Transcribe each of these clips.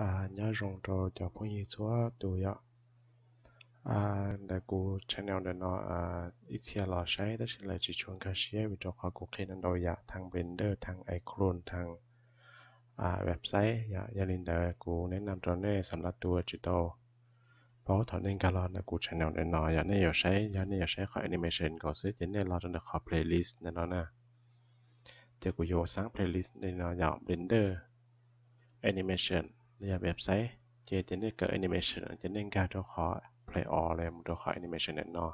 à nhớ rong trò cho phong y số tuổi ạ à để cụ channel để nó à ít xe lò say đó là chỉ chuông cá xe vì cho họ cũng khi nên đòi dạ thằng blender thằng icron thằng à website dạ gia đình để cô nên làm trò này sắm lá tua chỉ đâu bó thọ nên cả lò là cô channel để nó dạ nên giờ say dạ nên giờ say khỏi animation có sức chính nên lo cho được họ playlist nên nó nè thì cô vô sáng playlist nên nó dạ blender animation เนี่ยเว็บไซต์เจเจเนเกอร์แอนิเมชันเจเนการตัวขอเพลย์ออเลยมันตัวขอแอนิเมชันแน่นอน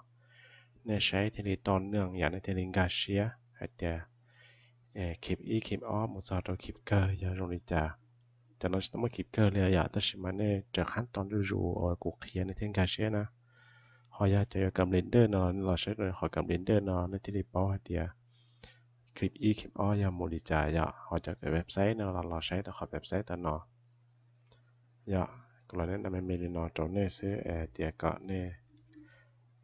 ในใช้เทเิตอนเนื่องอย่างในเทเิงกาเชียไอเดียเอคลิปอีคลิปออฟมุซาตัวคลิปเกอร์ยาโรนิจาจากนั้นต้องมาคลิปเกอร์เลยอยากั้งชอมันเนี่ยจะขั้นตอนดูรูเอยกูเขียนในเทเลกาเชียนะขอยาจะกับ render นอนเราใช้เลยขอกับ render นอนในที่รีพอรไอเดียคลิปอีคลิปอ้อยาโมดิจายาขอจะกเว็บไซต์เนอะเราใช้แต่ขอเว็บไซต์ตอนนอะ dạ còn lại nên em mình nọ, chỗ này sẽ ờ, tiệt cọ này,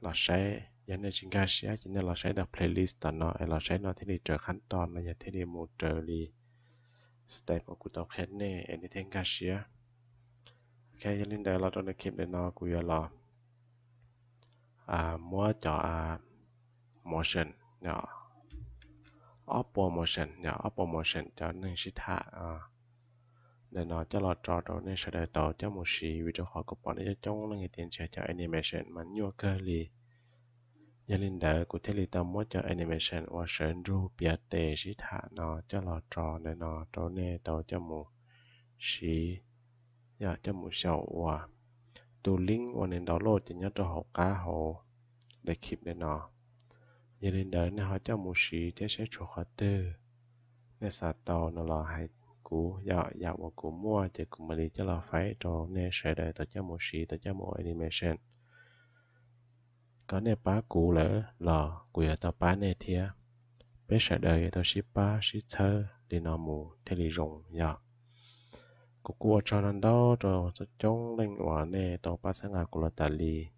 là sẽ giờ dạ, này chúng ta sẽ nên là sẽ đặt playlist nó ờ, là sẽ nó thế thì trở khán toàn là giờ thế thì một trở đi step của tao khét nè em đi thêm cái sẽ ok giờ linh đây là trong cái clip này nọ, của giờ là à mua cho à motion nhỏ dạ. oppo motion nhỏ dạ, oppo motion cho nên sẽ thả à để nó cho lọt trò trò nên sẽ đợi tàu cho một sĩ vì cho họ có bọn cho chống là người tiền sẽ cho animation mà nhua cơ lì gia linh đỡ của thế lì tâm mất cho animation và sẽ ru bia tề sĩ thả nó cho lọt trò để nó trò nè tàu cho một sĩ giờ cho một sầu và tù linh và nên đó lô chỉ nhớ cho họ cá hồ để kịp để nó gia linh đỡ nên họ cho một sĩ thế sẽ cho khó tư nên sạt tàu nó lo hay cũ dạo dạo bỏ cũ mua thì cũng mình đi cho là phải cho nên sẽ để tổ chức một sĩ tổ chức một animation có nên bá cũ lỡ lò quỷ tao bá nè thia bé sẽ đời tao ship ba ship thơ đi nó mù thế lì rồng dạo cú cua cho nên đó cho cho chống lên quả nè tao bá sáng ngà của là tà lì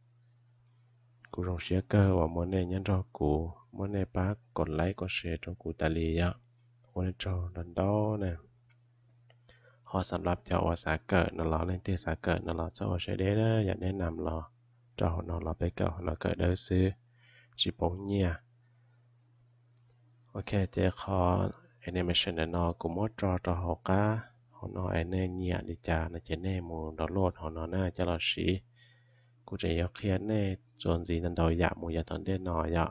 cú rồng xía cơ và món nè nhân cho cú món nè bá còn lấy có xe trong cú tà lì dạo món nè cho lần đó nè อสำหรับเจ้าอสาเกิดนรอเล่นที่สาเกิดนรอเจ้าใช้ได้เด้ออย่าแนะนำรอเจ้านรอไปเกิดนรอเกิดเด้อซื้อจิปงเงียโอเคเจขอแอนิเมชันนอกูมดจอจอหก้าหอนอแอเน่เงียดิจานะเจเน่มูดอโลดหอนอหน้าจะลอชีกูจะยกเคลียร์เน่จนสีนันดอยากมูอยาตอนเด่นนอยก